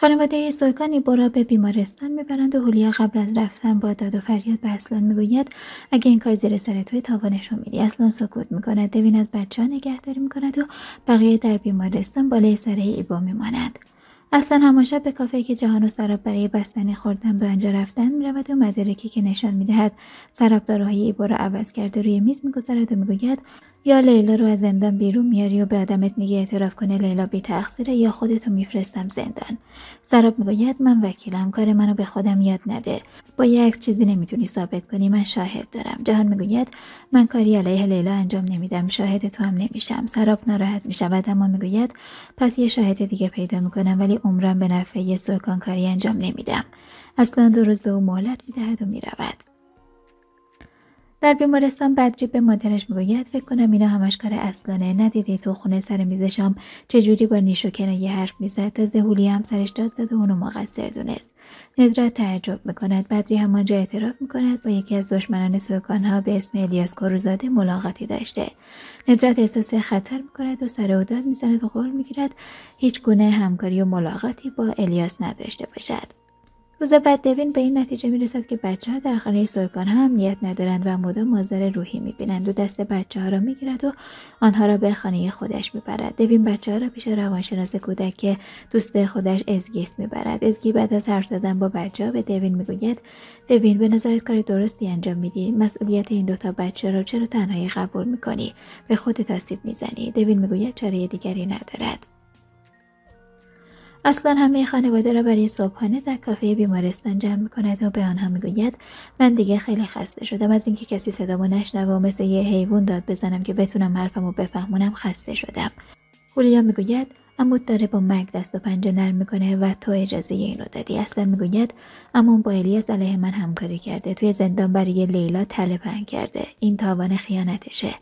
خانواده سویکان را به بیمارستان میبرند و هولیا قبل از رفتن با داد و فریاد به اصلان میگوید اگه این کار زیر سر توی تاوانش رو میدی اصلان سکوت میکند دوین از بچه ها نگهداری میکند و بقیه در بیمارستان بالای سره ایبو میمانند اصلا هماشا به کافه که جهان و سراب برای بستنی خوردن به آنجا رفتن میرود و مدارکی که نشان میدهد داروهای ایبا را عوض کرده روی میز میگذارد و میگوید یا لیلا رو از زندان بیرون میاری و به آدمت میگه اعتراف کنه لیلا بی تقصیره یا خودتو میفرستم زندان سراب میگوید من وکیلم کار منو به خودم یاد نده با یک چیزی نمیتونی ثابت کنی من شاهد دارم جهان میگوید من کاری علیه لیلا انجام نمیدم شاهد تو هم نمیشم سراب ناراحت میشود اما میگوید پس یه شاهد دیگه پیدا میکنم ولی عمرم به نفع یه سرکان کاری انجام نمیدم اصلا دو روز به او مهلت میدهد و میرود در بیمارستان بدری به مادرش میگوید فکر کنم اینا همش کار اصلانه ندیدی تو خونه سر میزشام چجوری با نیش یه حرف میزد تا زهولی هم سرش داد زد و اونو مقصر دونست ندرت تعجب میکند بدری همانجا اعتراف میکند با یکی از دشمنان سوکانها به اسم الیاس کروزاده ملاقاتی داشته ندرت احساس خطر میکند و سر او داد میزند و قول میگیرد هیچ گونه همکاری و ملاقاتی با الیاس نداشته باشد روز بعد دوین به این نتیجه رسد که بچه ها در خانه سویکان هم امنیت ندارند و مدام مازر روحی میبینند و دست بچه ها را میگیرد و آنها را به خانه خودش میبرد دوین بچه ها را پیش روانشناس کودک که دوست خودش ازگیست میبرد ازگی بعد از حرف زدن با بچه ها به دوین گوید دوین به نظرت کار درستی انجام میدی مسئولیت این دوتا بچه را چرا تنهایی قبول کنی؟ به خودت آسیب میزنی دوین میگوید چاره دیگری ندارد اصلا همه خانواده را برای صبحانه در کافه بیمارستان جمع می و به آنها میگوید من دیگه خیلی خسته شدم از اینکه کسی صدامو نشنوه و مثل یه حیوان داد بزنم که بتونم حرفمو بفهمونم خسته شدم هولیا میگوید عمود داره با مرگ دست و پنجه نرم میکنه و تو اجازه این رو دادی اصلا میگوید امون با الیاس علیه من همکاری کرده توی زندان برای لیلا تله پهن کرده این تاوان خیانتشه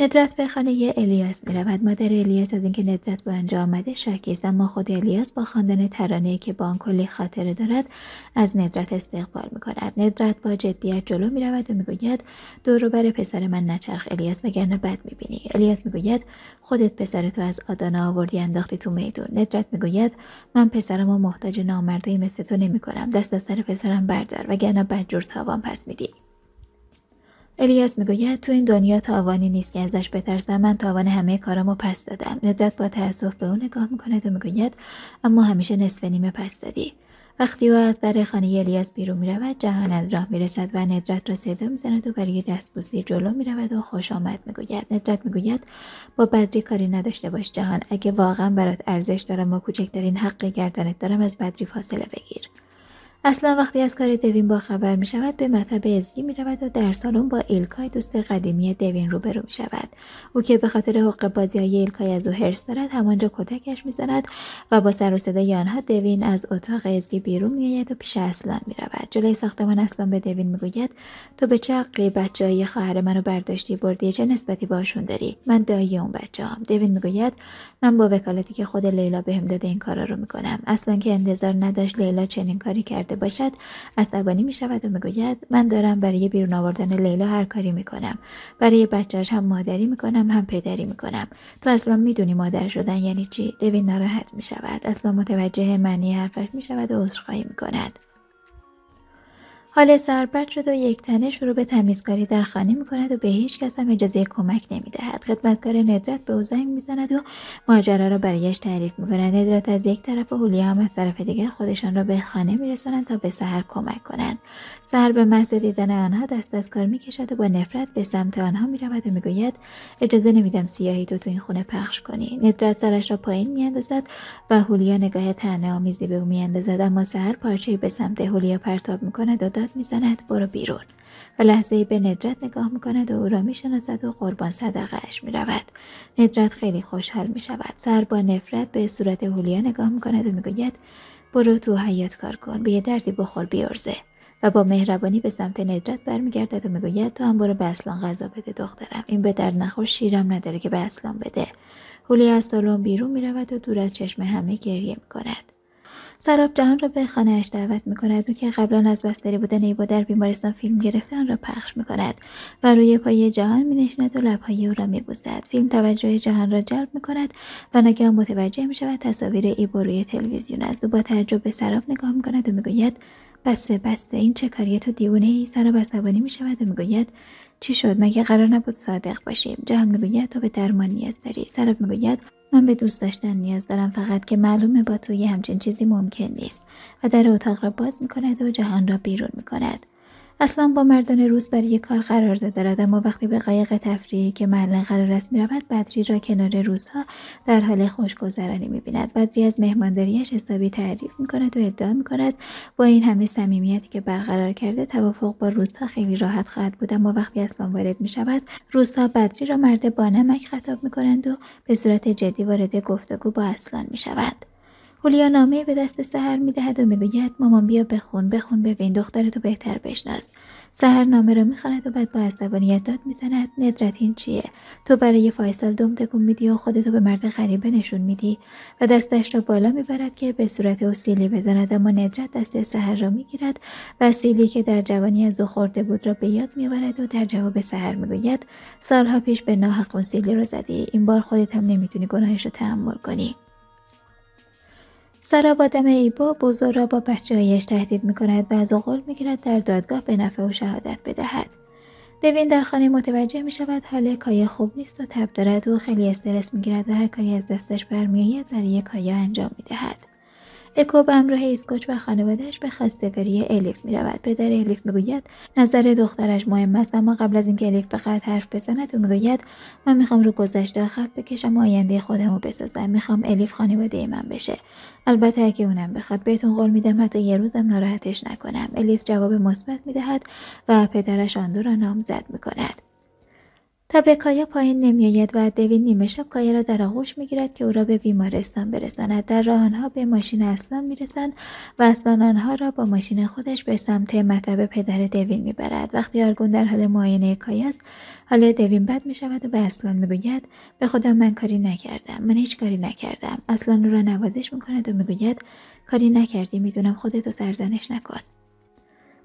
ندرت به خانه الیاس میرود مادر الیاس از اینکه ندرت به آنجا آمده شاکی است اما خود الیاس با خواندن ترانه که با آن کلی خاطره دارد از ندرت استقبال کند. ندرت با جدیت جلو میرود و میگوید دوروبر پسر من نچرخ الیاس وگرنه بد بینی. الیاس میگوید خودت پسر تو از آدانا آوردی انداختی تو میدون ندرت میگوید من پسرم و محتاج نامردی مثل تو کنم. دست از سر پسرم بردار وگرنه بدجور تاوان پس میدی الیاس میگوید تو این دنیا تاوانی نیست که ازش بترسم من تاوان همه کارامو پس دادم ندرت با تاسف به او نگاه میکند و میگوید اما همیشه نصف نیمه پس دادی وقتی او از در خانه الیاس بیرون میرود جهان از راه میرسد و ندرت را صدا میزند و برای دستبوسی جلو میرود و خوش آمد میگوید ندرت میگوید با بدری کاری نداشته باش جهان اگه واقعا برات ارزش دارم و کوچکترین حق گردنت دارم از بدری فاصله بگیر اصلا وقتی از کار دوین با خبر می شود به مطب ازگی می رود و در سالن با ایلکای دوست قدیمی دوین روبرو می شود او که به خاطر حق بازی های ایلکای از او حرس دارد همانجا کتکش می زند و با سر و صدای آنها دوین از اتاق ازگی بیرون می و پیش اصلان می رود جلوی ساختمان اصلان به دوین می گوید تو به چه حقی بچه های خواهر منو برداشتی بردی چه نسبتی باشون داری من دایی اون بچه هم. دوین می گوید من با وکالتی که خود لیلا بهم داده این کارا رو می کنم اصلا که انتظار نداشت لیلا چنین کاری کرد کرده باشد عصبانی می شود و میگوید من دارم برای بیرون آوردن لیلا هر کاری می کنم برای بچهش هم مادری می کنم هم پدری می کنم تو اصلا میدونی مادر شدن یعنی چی دوین ناراحت می شود اصلا متوجه معنی حرفش می شود و عذرخواهی می کند حال سربت شد و یک تنه شروع به تمیزکاری در خانه می کند و به هیچ کس هم اجازه کمک نمی دهد. خدمتکار ندرت به او زنگ می زند و ماجرا را برایش تعریف می کند. ندرت از یک طرف و هولیا هم از طرف دیگر خودشان را به خانه می تا به سهر کمک کنند. سهر به محض دیدن آنها دست از کار می کشد و با نفرت به سمت آنها می رود و می گوید اجازه نمیدم سیاهی تو تو این خونه پخش کنی. ندرت سرش را پایین می اندازد و هولیا نگاه تنه آمیزی به او می اما سهر پارچه به سمت هولیا پرتاب می کند و داد میزند برو بیرون و لحظه به ندرت نگاه میکند و او را میشناسد و قربان صدقهاش میرود ندرت خیلی خوشحال میشود سر با نفرت به صورت هولیا نگاه میکند و میگوید برو تو حیات کار کن به یه دردی بخور بیارزه و با مهربانی به سمت ندرت برمیگردد و میگوید تو هم برو به اصلان غذا بده دخترم این به درد نخور شیرم نداره که به اصلان بده هولیا از سالن بیرون میرود و دور از چشم همه گریه میکند سراب جهان را به خانه اش دعوت می کند و که قبلا از بستری بودن ایبا در بیمارستان فیلم گرفته را پخش می کند و روی پای جهان می و لبهای او را می فیلم توجه جهان را جلب می کند و ناگهان متوجه می شود تصاویر ایبا روی تلویزیون است او با تعجب به سراب نگاه می کند و می بسته بسته این چه کاریه تو دیوونه ای سر می شود و میگوید چی شد مگه قرار نبود صادق باشیم جهان میگوید تو به درمان نیاز داری سرف میگوید من به دوست داشتن نیاز دارم فقط که معلومه با تو یه همچین چیزی ممکن نیست و در اتاق را باز میکند و جهان را بیرون میکند اصلا با مردان روز برای کار قرار داده دارد اما وقتی به قایق تفریحی که محلا قرار است میرود بدری را کنار روزها در حال خوشگذرانی میبیند بدری از مهمانداریش حسابی تعریف میکند و ادعا میکند با این همه صمیمیتی که برقرار کرده توافق با روزها خیلی راحت خواهد بود اما وقتی اصلا وارد میشود روزها بدری را مرد بانمک خطاب میکنند و به صورت جدی وارد گفتگو با اصلان میشود هولیا نامه به دست سهر میدهد و میگوید مامان بیا بخون بخون ببین دخترتو بهتر بشناس سهر نامه را میخواند و بعد با عصبانیت داد میزند ندرت این چیه تو برای فایصل دم تکون میدی و خودتو به مرد غریبه نشون میدی و دستش را بالا میبرد که به صورت او سیلی بزند اما ندرت دست سهر را میگیرد و سیلی که در جوانی از او خورده بود را به یاد میآورد و در جواب سهر میگوید سالها پیش به ناحق اون سیلی رو زدی این بار خودت هم نمیتونی گناهش رو تحمل کنی سارا با دم ایبا بزرگ را با بچه هایش تهدید می کند و از او قول می در دادگاه به نفع او شهادت بدهد. دوین در خانه متوجه می شود حال کایا خوب نیست و تب دارد و خیلی استرس می گیرد و هر کاری از دستش برمیآید برای کایا انجام می دهد. اکو به همراه اسکوچ و خانوادهش به خستگاری الیف رود پدر الیف میگوید نظر دخترش مهم است اما قبل از اینکه الیف بخواهد حرف بزند او میگوید من میخوام رو گذشته خط بکشم و آینده خودم رو بسازم میخوام الیف خانواده من بشه البته اگه اونم بخواد بهتون قول میدم حتی یه روزم ناراحتش نکنم الیف جواب مثبت میدهد و پدرش آن دو را نامزد میکند تا به کایا پایین نمیآید و دوین نیمه شب کایا را در آغوش میگیرد که او را به بیمارستان برساند در راه آنها به ماشین اسلان میرسند و اسلان آنها را با ماشین خودش به سمت مطب پدر دوین میبرد وقتی آرگون در حال معاینه کایا است حال دوین بد میشود و به اسلان میگوید به خدا من کاری نکردم من هیچ کاری نکردم اصلا او را نوازش میکند و میگوید کاری نکردی میدونم خودتو سرزنش نکن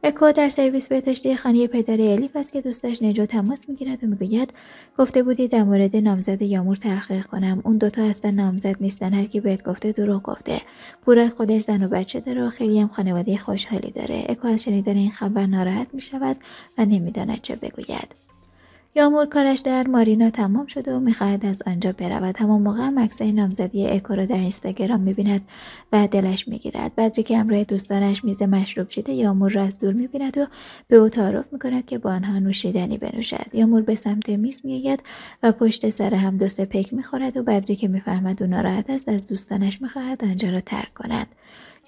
اکو در سرویس بهداشتی خانه پدر الیف است که دوستش نجو تماس میگیرد و میگوید گفته بودی در مورد نامزد یامور تحقیق کنم اون دوتا اصلا نامزد نیستن هر کی بهت گفته دروغ گفته پورا خودش زن و بچه داره و خیلی هم خانواده خوشحالی داره اکو از شنیدن این خبر ناراحت میشود و نمیداند چه بگوید یامور کارش در مارینا تمام شده و میخواهد از آنجا برود همان موقع مکس نامزدی اکو را در اینستاگرام میبیند و دلش میگیرد بدری که همراه دوستانش میز مشروب شده یامور را از دور میبیند و به او تعارف میکند که با آنها نوشیدنی بنوشد یامور به سمت میز میآید و پشت سر هم دو سه پک میخورد و بدری که میفهمد او ناراحت است از دوستانش میخواهد آنجا را ترک کند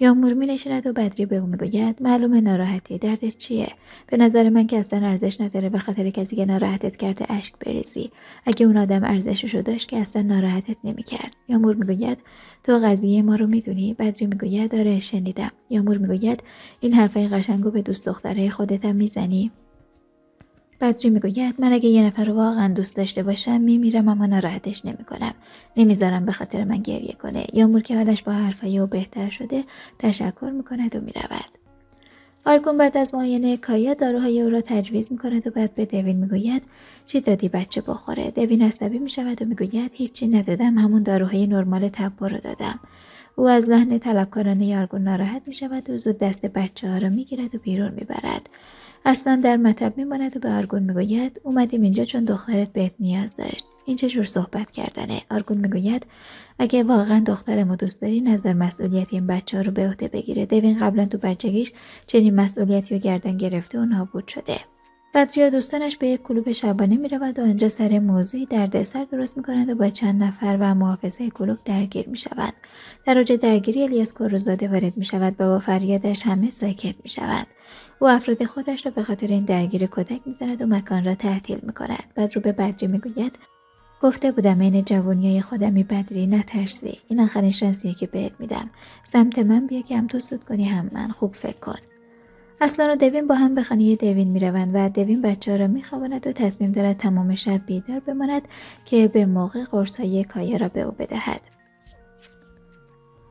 یامور می و بدری به او میگوید معلوم ناراحتی دردت چیه به نظر من که اصلا ارزش نداره به خاطر کسی که ناراحتت کرده اشک بریزی اگه اون آدم شده داشت که اصلا ناراحتت نمیکرد یامور میگوید تو قضیه ما رو میدونی بدری میگوید داره شنیدم یامور میگوید این حرفای قشنگو به دوست دختره خودتم میزنی بدری میگوید من اگه یه نفر واقعا دوست داشته باشم میمیرم اما ناراحتش نمیکنم نمیذارم به خاطر من گریه کنه مور که حالش با حرفهای او بهتر شده تشکر میکند و میرود آرگون بعد از معاینه کایا داروهای او را تجویز میکند و بعد به دوین میگوید چی دادی بچه بخوره دوین عصبی میشود و میگوید هیچی ندادم همون داروهای نرمال تبو رو دادم او از لحن طلبکارانه یارگون ناراحت میشود و زود دست بچه ها را میگیرد و بیرون میبرد اصلا در مطب میماند و به آرگون میگوید اومدیم اینجا چون دخترت بهت نیاز داشت این چه صحبت کردنه آرگون میگوید اگه واقعا دخترمو دوست داری نظر مسئولیت این بچه ها رو به عهده بگیره دوین قبلا تو بچگیش چنین مسئولیتی رو گردن گرفته و نابود شده بدریا دوستانش به یک کلوب شبانه می رود و آنجا سر موضوعی دردسر درست می کند و با چند نفر و محافظه کلوب درگیر می شود. در اوج درگیری الیاس کوروزاده وارد می شود و با فریادش همه ساکت می شود. او افراد خودش را به خاطر این درگیری کتک زند و مکان را تعطیل می کند. بعد رو به بدری می گوید گفته بودم این های خودمی بدری نترسی این آخرین شانسیه که بهت میدم سمت من بیا که هم تو سود کنی هم من خوب فکر کن اصلا و دوین با هم به خانه دوین میروند و دوین بچه ها را میخواباند و تصمیم دارد تمام شب بیدار بماند که به موقع های کایه را به او بدهد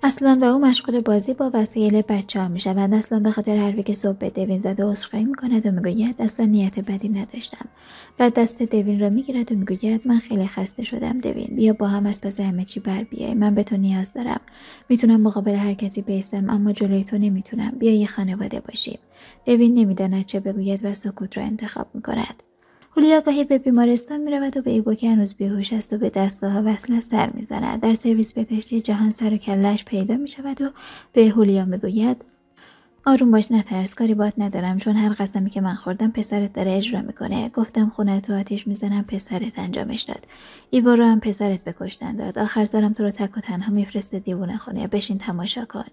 اصلا و او مشغول بازی با وسایل بچه ها می اصلا به خاطر حرفی که صبح به دوین زده و می کند و میگوید اصلا نیت بدی نداشتم و دست دوین را میگیرد و میگوید من خیلی خسته شدم دوین بیا با هم از پس همه چی بر بیای من به تو نیاز دارم میتونم مقابل هر کسی بیستم اما جلوی تو نمیتونم بیا یه خانواده باشیم دوین نمیداند چه بگوید و سکوت را انتخاب میکند هولیا گاهی به بیمارستان می رود و به ایبو که هنوز بیهوش است و به دستگاه وصل سر سر میزند در سرویس بهداشتی جهان سر و کلش پیدا می شود و به هولیا گوید آروم باش نترس کاری بات ندارم چون هر قسمی که من خوردم پسرت داره اجرا میکنه گفتم خونه تو آتیش میزنم پسرت انجامش داد ایوا رو هم پسرت بکشتن داد آخر سرم تو رو تک و تنها میفرسته دیوونه خونه بشین تماشا کن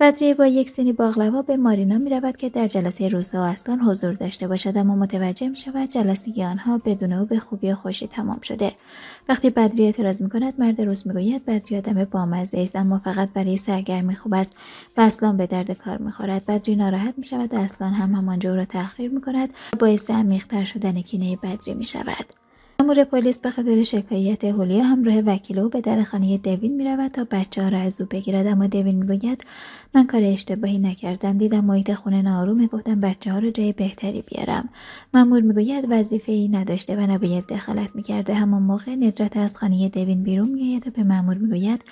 بدریه با یک سینی باقلوا به مارینا می رود که در جلسه روسا و اصلان حضور داشته باشد اما متوجه می شود جلسه آنها بدون او به خوبی و خوشی تمام شده وقتی بدریه اعتراض می کند مرد روس می گوید بدری آدم بامزه است اما فقط برای سرگرمی خوب است و اصلا به درد کار می خورد بدری ناراحت می شود و هم همانجا او را تخخیر می کند و باعث عمیقتر شدن کینه بدری می شود مامور پلیس به خاطر شکایت هولیا همراه وکیل او به در خانه دوین میرود تا بچه ها را از او بگیرد اما دوین میگوید من کار اشتباهی نکردم دیدم محیط خونه نارومه گفتم بچه ها را جای بهتری بیارم مامور میگوید وظیفه ای نداشته و نباید دخالت میکرده همان موقع ندرت از خانه دوین بیرون آید و به مامور میگوید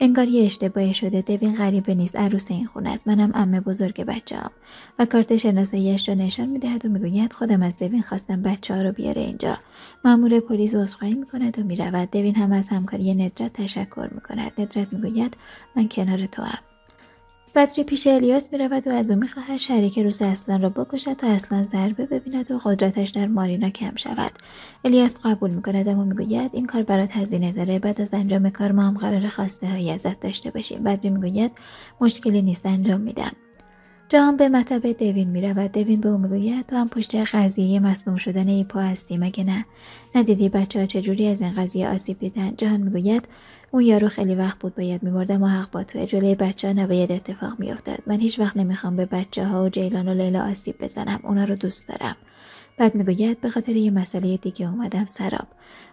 انگار یه اشتباهی شده دوین غریبه نیست عروس این خونه است منم عمه بزرگ بچه هم. و کارت شناساییاش را نشان میدهد و میگوید خودم از دوین خواستم بچه ها بیاره اینجا مامور مامور پلیس عذرخواهی میکند و میرود دوین هم از همکاری ندرت تشکر میکند ندرت میگوید من کنار تو هم بدری پیش الیاس میرود و از او میخواهد شریک روس اصلا را بکشد تا اصلا ضربه ببیند و قدرتش در مارینا کم شود الیاس قبول میکند اما میگوید این کار برات هزینه داره بعد از انجام کار ما هم قرار خواسته هایی ازت داشته باشیم بدری میگوید مشکلی نیست انجام میدم جان به مطب دوین رود دوین به او میگوید تو هم پشت قضیه مسموم شدن ای پا هستی مگه نه ندیدی بچه ها چجوری از این قضیه آسیب دیدن جان گوید اون یارو خیلی وقت بود باید میمرد اما حق با تو جلوی بچه ها نباید اتفاق میافتد من هیچ وقت نمیخوام به بچه ها و جیلان و لیلا آسیب بزنم اونا رو دوست دارم بعد میگوید به خاطر یه مسئله دیگه اومدم سراب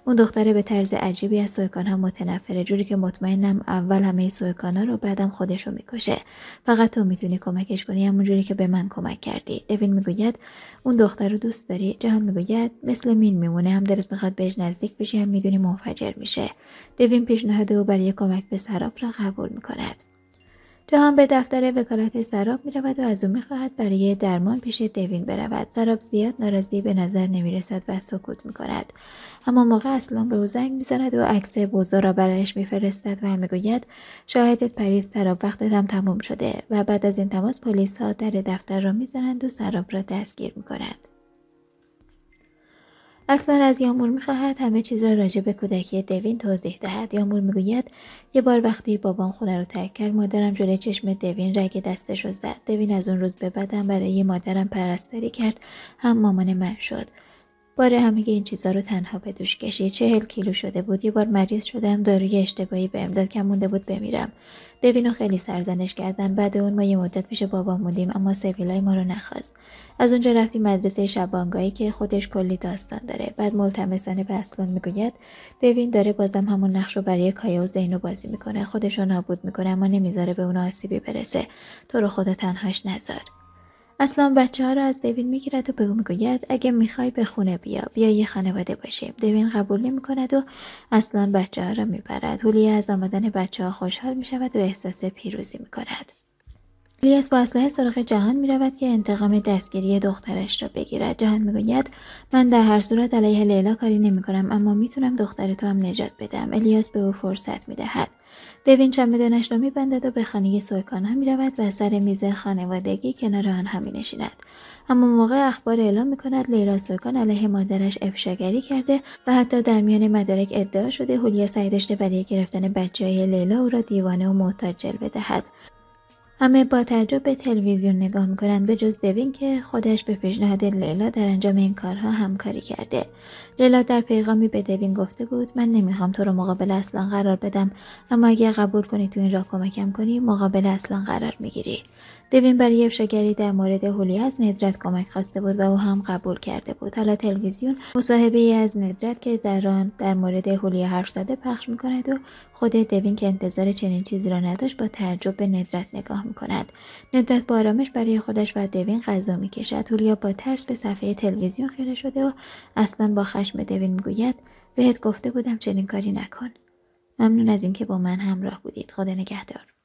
اون دختره به طرز عجیبی از سویکان ها متنفره جوری که مطمئنم اول همه سویکان ها رو بعدم خودش رو میکشه فقط تو میتونی کمکش کنی همون جوری که به من کمک کردی دوین میگوید اون دختر رو دوست داری جهان میگوید مثل مین میمونه هم درست میخواد بهش نزدیک بشی هم میدونی منفجر میشه دوین پیشنهاد او برای کمک به سراب را قبول میکند هم به دفتر وکالت سراب می رود و از او می خواهد برای درمان پیش دوین برود. سراب زیاد ناراضی به نظر نمی رسد و سکوت می کند. اما موقع اصلا به او زنگ می زند و عکس بوزو را برایش می فرستد و می گوید شاهدت پرید سراب وقتت هم تموم شده و بعد از این تماس پلیس ها در دفتر را می زنند و سراب را دستگیر می کنند. اصلا از یامور میخواهد همه چیز را راجع به کودکی دوین توضیح دهد یامور میگوید یه بار وقتی بابان خونه رو ترک کرد مادرم جلوی چشم دوین رگ دستش رو زد دوین از اون روز به بعدم برای مادرم پرستاری کرد هم مامان من شد باره همه این چیزا رو تنها به دوش کشید چهل کیلو شده بود یه بار مریض شدم داروی اشتباهی به امداد که مونده بود بمیرم دوینو خیلی سرزنش کردن بعد اون ما یه مدت پیش بابا موندیم اما سویلای ما رو نخواست از اونجا رفتیم مدرسه شبانگاهی که خودش کلی داستان داره بعد ملتمسانه به اصلان میگوید دوین داره بازم همون نقش رو برای کایا و زینو بازی میکنه خودش رو نابود میکنه اما نمیذاره به اون آسیبی برسه تو رو خدا تنهاش نذار اصلا بچه ها رو از دوین میگیرد و به او میگوید اگه میخوای به خونه بیا بیا یه خانواده باشیم دوین قبول کند و اصلا بچه ها را میبرد هولیا از آمدن بچه ها خوشحال میشود و احساس پیروزی میکند الیاس با اسلحه سراغ جهان می رود که انتقام دستگیری دخترش را بگیرد جهان گوید من در هر صورت علیه لیلا کاری نمی کنم اما میتونم دختر تو هم نجات بدم الیاس به او فرصت می دوین چمدانش را میبندد و به خانه سویکانا میرود و سر میز خانوادگی کنار آن هم مینشیند اما موقع اخبار اعلام میکند لیلا سویکان علیه مادرش افشاگری کرده و حتی در میان مدارک ادعا شده هولیا سعی داشته برای گرفتن بچه های لیلا او را دیوانه و محتاج جلوه دهد همه با تعجب به تلویزیون نگاه میکنند به جز دوین که خودش به پیشنهاد لیلا در انجام این کارها همکاری کرده لیلا در پیغامی به دوین گفته بود من نمیخوام تو رو مقابل اصلا قرار بدم اما اگر قبول کنی تو این راه کمکم کنی مقابل اصلا قرار میگیری دوین برای افشاگری در مورد هولیا از ندرت کمک خواسته بود و او هم قبول کرده بود حالا تلویزیون مصاحبه ای از ندرت که در آن در مورد هولیا حرف زده پخش میکند و خود دوین که انتظار چنین چیزی را نداشت با تعجب به ندرت نگاه میکند ندرت با آرامش برای خودش و دوین غذا میکشد هولیا با ترس به صفحه تلویزیون خیره شده و اصلا با خشم دوین میگوید بهت گفته بودم چنین کاری نکن ممنون از اینکه با من همراه بودید خدا نگهدار